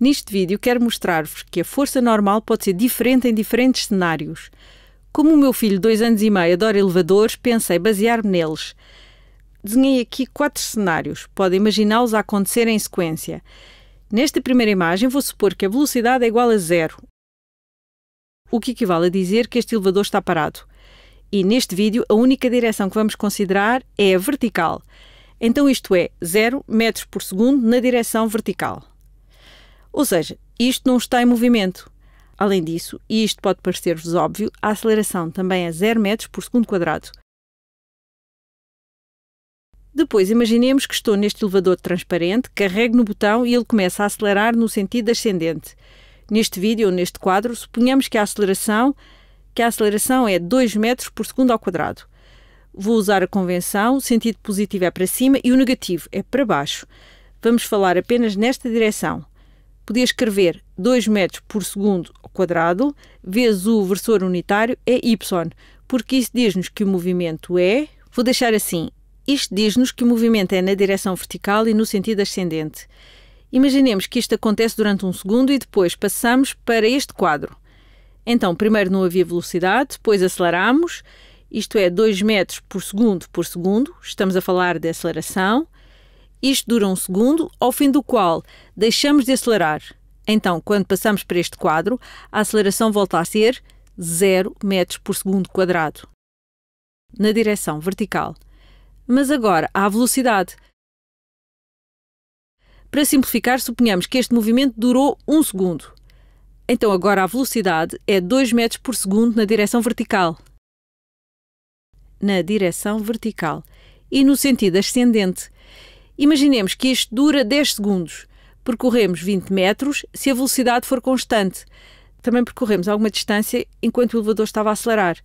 Neste vídeo quero mostrar-vos que a força normal pode ser diferente em diferentes cenários. Como o meu filho de 2 anos e meio adora elevadores, pensei basear-me neles. Desenhei aqui quatro cenários, podem imaginá-los a acontecer em sequência. Nesta primeira imagem vou supor que a velocidade é igual a zero, o que equivale a dizer que este elevador está parado. E neste vídeo a única direção que vamos considerar é a vertical. Então isto é 0 metros por segundo na direção vertical. Ou seja, isto não está em movimento. Além disso, e isto pode parecer-vos óbvio, a aceleração também é 0 metros por segundo quadrado. Depois, imaginemos que estou neste elevador transparente, carrego no botão e ele começa a acelerar no sentido ascendente. Neste vídeo ou neste quadro, suponhamos que a aceleração, que a aceleração é 2 metros por segundo ao quadrado. Vou usar a convenção, o sentido positivo é para cima e o negativo é para baixo. Vamos falar apenas nesta direção podia escrever 2 metros por segundo ao quadrado vezes o versor unitário é y, porque isso diz-nos que o movimento é... Vou deixar assim. Isto diz-nos que o movimento é na direção vertical e no sentido ascendente. Imaginemos que isto acontece durante um segundo e depois passamos para este quadro. Então, primeiro não havia velocidade, depois aceleramos, isto é 2 metros por segundo por segundo, estamos a falar de aceleração, isto dura um segundo, ao fim do qual deixamos de acelerar. Então, quando passamos para este quadro, a aceleração volta a ser 0 metros por segundo quadrado na direção vertical. Mas agora à velocidade. Para simplificar, suponhamos que este movimento durou 1 um segundo. Então agora a velocidade é 2 metros por segundo na direção vertical. Na direção vertical. E no sentido ascendente. Imaginemos que isto dura 10 segundos. Percorremos 20 metros se a velocidade for constante. Também percorremos alguma distância enquanto o elevador estava a acelerar.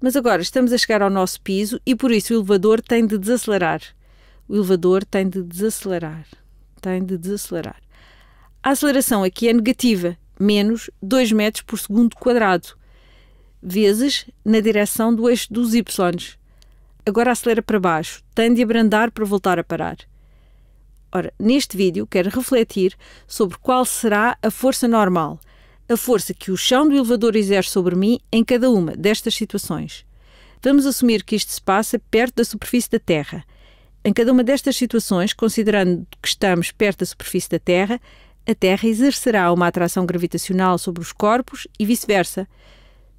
Mas agora estamos a chegar ao nosso piso e por isso o elevador tem de desacelerar. O elevador tem de desacelerar. Tem de desacelerar. A aceleração aqui é negativa, menos 2 metros por segundo quadrado, vezes na direção do eixo dos Y. Agora acelera para baixo, tem de abrandar para voltar a parar. Ora, neste vídeo quero refletir sobre qual será a força normal, a força que o chão do elevador exerce sobre mim em cada uma destas situações. Vamos assumir que isto se passa perto da superfície da Terra. Em cada uma destas situações, considerando que estamos perto da superfície da Terra, a Terra exercerá uma atração gravitacional sobre os corpos e vice-versa.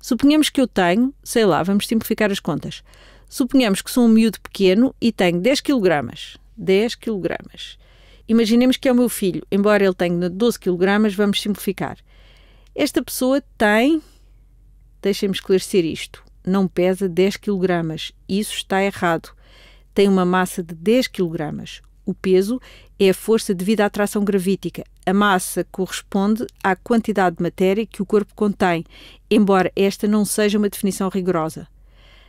Suponhamos que eu tenho, sei lá, vamos simplificar as contas. Suponhamos que sou um miúdo pequeno e tenho 10 kg. 10 kg. Imaginemos que é o meu filho, embora ele tenha 12 kg, vamos simplificar. Esta pessoa tem, deixem-me esclarecer isto, não pesa 10 kg. Isso está errado. Tem uma massa de 10 kg. O peso é a força devido à atração gravítica. A massa corresponde à quantidade de matéria que o corpo contém, embora esta não seja uma definição rigorosa.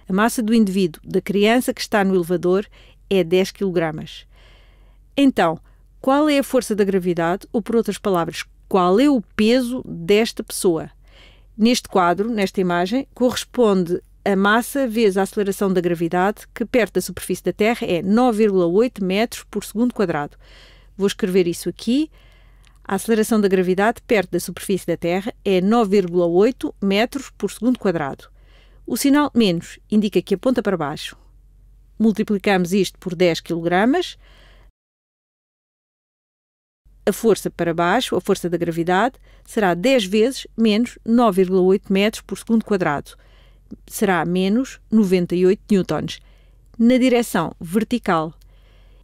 A massa do indivíduo, da criança que está no elevador, é 10 kg. Então, qual é a força da gravidade, ou por outras palavras, qual é o peso desta pessoa. Neste quadro, nesta imagem, corresponde a massa vezes a aceleração da gravidade, que perto da superfície da Terra é 9,8 metros por segundo quadrado. Vou escrever isso aqui. A aceleração da gravidade perto da superfície da Terra é 9,8 metros por segundo quadrado. O sinal menos indica que aponta para baixo. Multiplicamos isto por 10 kg, a força para baixo, a força da gravidade, será 10 vezes menos 9,8 metros por segundo quadrado. Será menos 98 newtons. Na direção vertical.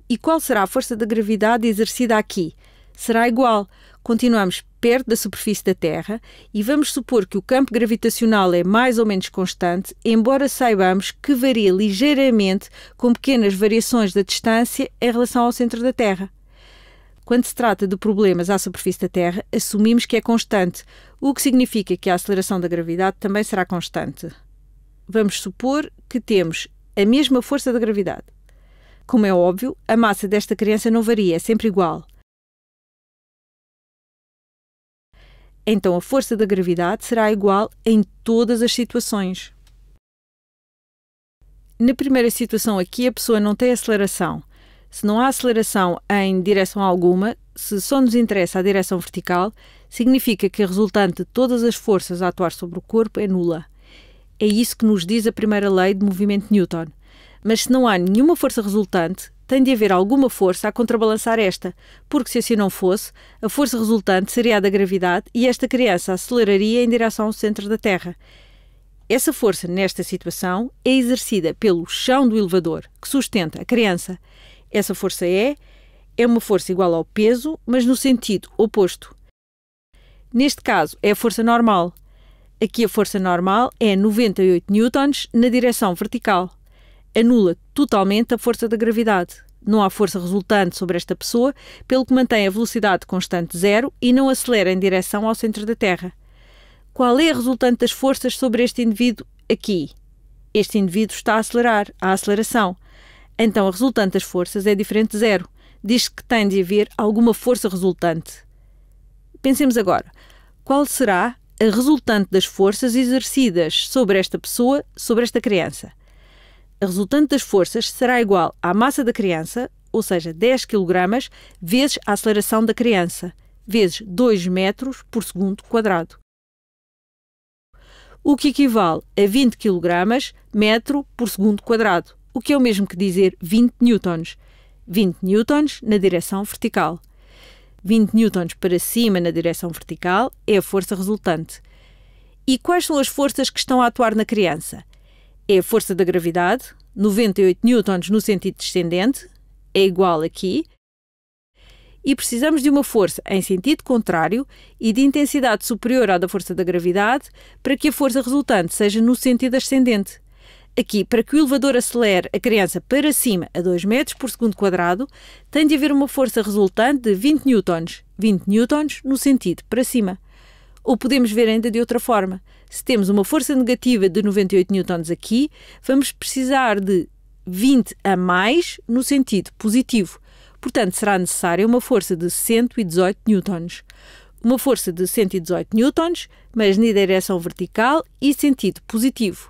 E qual será a força da gravidade exercida aqui? Será igual. Continuamos perto da superfície da Terra e vamos supor que o campo gravitacional é mais ou menos constante, embora saibamos que varia ligeiramente com pequenas variações da distância em relação ao centro da Terra. Quando se trata de problemas à superfície da Terra, assumimos que é constante, o que significa que a aceleração da gravidade também será constante. Vamos supor que temos a mesma força da gravidade. Como é óbvio, a massa desta criança não varia, é sempre igual. Então a força da gravidade será igual em todas as situações. Na primeira situação aqui, a pessoa não tem aceleração, se não há aceleração em direção alguma, se só nos interessa a direção vertical, significa que a resultante de todas as forças a atuar sobre o corpo é nula. É isso que nos diz a primeira lei de movimento de Newton. Mas se não há nenhuma força resultante, tem de haver alguma força a contrabalançar esta, porque se assim não fosse, a força resultante seria a da gravidade e esta criança aceleraria em direção ao centro da Terra. Essa força, nesta situação, é exercida pelo chão do elevador, que sustenta a criança, essa força é é uma força igual ao peso, mas no sentido oposto. Neste caso, é a força normal. Aqui a força normal é 98 newtons na direção vertical. Anula totalmente a força da gravidade. Não há força resultante sobre esta pessoa, pelo que mantém a velocidade constante zero e não acelera em direção ao centro da Terra. Qual é a resultante das forças sobre este indivíduo aqui? Este indivíduo está a acelerar, a aceleração. Então a resultante das forças é diferente de zero. Diz que tem de haver alguma força resultante. Pensemos agora. Qual será a resultante das forças exercidas sobre esta pessoa, sobre esta criança? A resultante das forças será igual à massa da criança, ou seja, 10 kg, vezes a aceleração da criança, vezes 2 metros por segundo quadrado. O que equivale a 20 kg metro por segundo quadrado o que é o mesmo que dizer 20 newtons. 20 newtons na direção vertical. 20 newtons para cima na direção vertical é a força resultante. E quais são as forças que estão a atuar na criança? É a força da gravidade, 98 newtons no sentido descendente, é igual aqui. E precisamos de uma força em sentido contrário e de intensidade superior à da força da gravidade para que a força resultante seja no sentido ascendente, Aqui, para que o elevador acelere a criança para cima a 2 metros por segundo quadrado, tem de haver uma força resultante de 20 newtons, 20 newtons no sentido para cima. Ou podemos ver ainda de outra forma. Se temos uma força negativa de 98 newtons aqui, vamos precisar de 20 a mais no sentido positivo. Portanto, será necessária uma força de 118 newtons uma força de 118 newtons, mas na direção vertical e sentido positivo.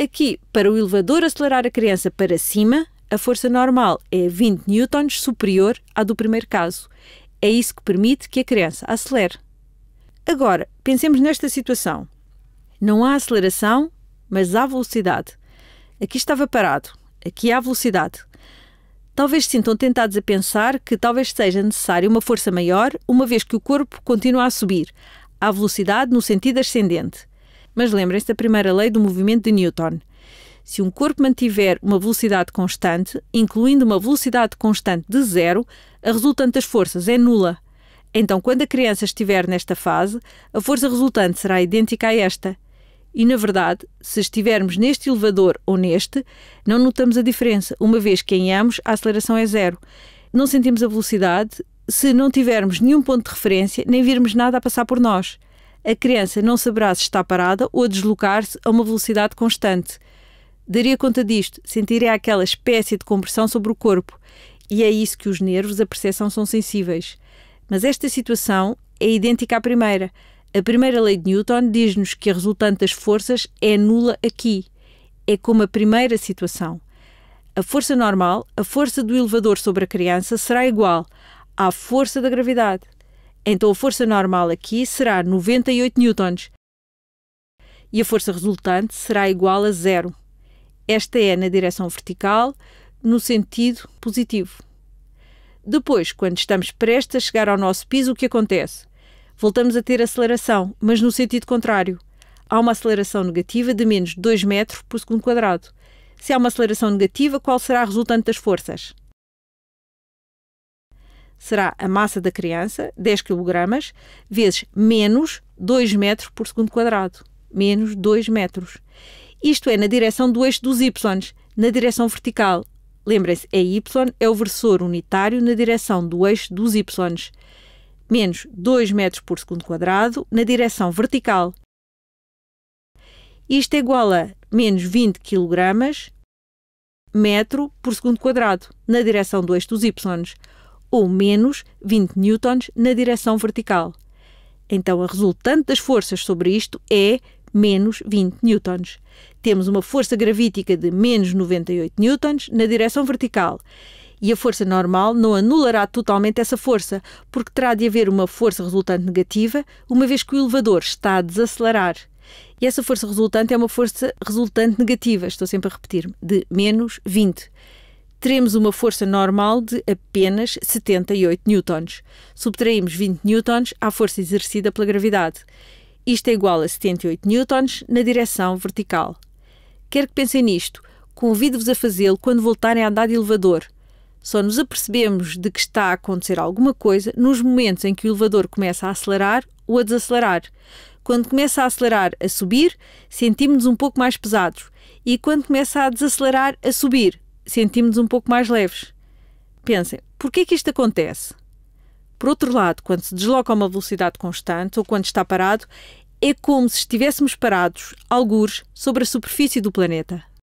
Aqui, para o elevador acelerar a criança para cima, a força normal é 20 newtons superior à do primeiro caso. É isso que permite que a criança acelere. Agora, pensemos nesta situação. Não há aceleração, mas há velocidade. Aqui estava parado, aqui há velocidade. Talvez se sintam tentados a pensar que talvez seja necessária uma força maior, uma vez que o corpo continua a subir. Há velocidade no sentido ascendente. Mas lembrem-se da primeira lei do movimento de Newton. Se um corpo mantiver uma velocidade constante, incluindo uma velocidade constante de zero, a resultante das forças é nula. Então, quando a criança estiver nesta fase, a força resultante será idêntica a esta. E, na verdade, se estivermos neste elevador ou neste, não notamos a diferença, uma vez que em ambos a aceleração é zero. Não sentimos a velocidade se não tivermos nenhum ponto de referência nem virmos nada a passar por nós a criança não saberá se está parada ou a deslocar-se a uma velocidade constante. Daria conta disto, sentiria é aquela espécie de compressão sobre o corpo, e é isso que os nervos, a percepção, são sensíveis. Mas esta situação é idêntica à primeira. A primeira lei de Newton diz-nos que a resultante das forças é nula aqui. É como a primeira situação. A força normal, a força do elevador sobre a criança, será igual à força da gravidade. Então a força normal aqui será 98 newtons e a força resultante será igual a zero. Esta é na direção vertical, no sentido positivo. Depois, quando estamos prestes a chegar ao nosso piso, o que acontece? Voltamos a ter aceleração, mas no sentido contrário. Há uma aceleração negativa de menos 2 metros por segundo quadrado. Se há uma aceleração negativa, qual será a resultante das forças? será a massa da criança, 10 kg, vezes menos 2 metros por segundo quadrado. Menos 2 metros. Isto é na direção do eixo dos y, na direção vertical. Lembrem-se, é y é o versor unitário na direção do eixo dos y. Menos 2 metros por segundo quadrado na direção vertical. Isto é igual a menos 20 kg metro por segundo quadrado na direção do eixo dos y ou menos 20 newtons na direção vertical. Então a resultante das forças sobre isto é menos 20 newtons. Temos uma força gravítica de menos 98 newtons na direção vertical. E a força normal não anulará totalmente essa força, porque terá de haver uma força resultante negativa, uma vez que o elevador está a desacelerar. E essa força resultante é uma força resultante negativa, estou sempre a repetir-me, de menos 20 teremos uma força normal de apenas 78 newtons. Subtraímos 20 newtons à força exercida pela gravidade. Isto é igual a 78 newtons na direção vertical. Quero que pensem nisto. Convido-vos a fazê-lo quando voltarem a andar de elevador. Só nos apercebemos de que está a acontecer alguma coisa nos momentos em que o elevador começa a acelerar ou a desacelerar. Quando começa a acelerar a subir, sentimos-nos um pouco mais pesados. E quando começa a desacelerar a subir, sentimos-nos um pouco mais leves. Pensem, porquê que isto acontece? Por outro lado, quando se desloca a uma velocidade constante ou quando está parado, é como se estivéssemos parados, algures, sobre a superfície do planeta.